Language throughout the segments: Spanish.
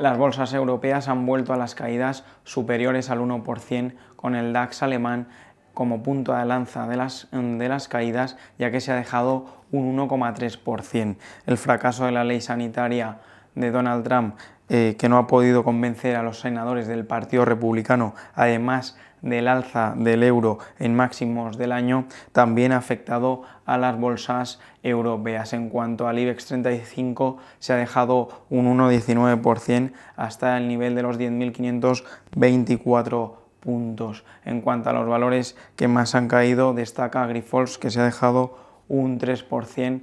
Las bolsas europeas han vuelto a las caídas superiores al 1% con el DAX alemán como punto de lanza de las, de las caídas ya que se ha dejado un 1,3%. El fracaso de la ley sanitaria de Donald Trump eh, que no ha podido convencer a los senadores del Partido Republicano, además del alza del euro en máximos del año, también ha afectado a las bolsas europeas. En cuanto al IBEX 35, se ha dejado un 1,19% hasta el nivel de los 10.524 puntos. En cuanto a los valores que más han caído, destaca Grifols, que se ha dejado un 3%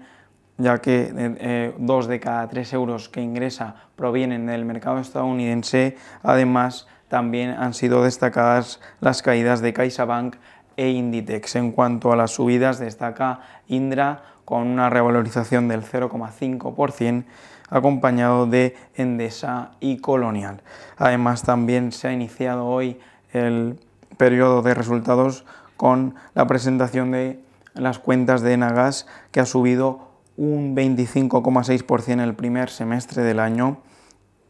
ya que eh, eh, dos de cada tres euros que ingresa provienen del mercado estadounidense. Además, también han sido destacadas las caídas de CaixaBank e Inditex. En cuanto a las subidas, destaca Indra con una revalorización del 0,5%, acompañado de Endesa y Colonial. Además, también se ha iniciado hoy el periodo de resultados con la presentación de las cuentas de Enagas, que ha subido un 25,6% el primer semestre del año,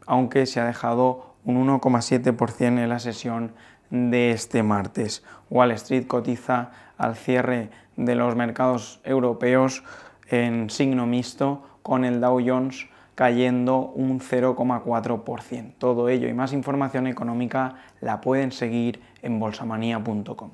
aunque se ha dejado un 1,7% en la sesión de este martes. Wall Street cotiza al cierre de los mercados europeos en signo mixto, con el Dow Jones cayendo un 0,4%. Todo ello y más información económica la pueden seguir en bolsamanía.com.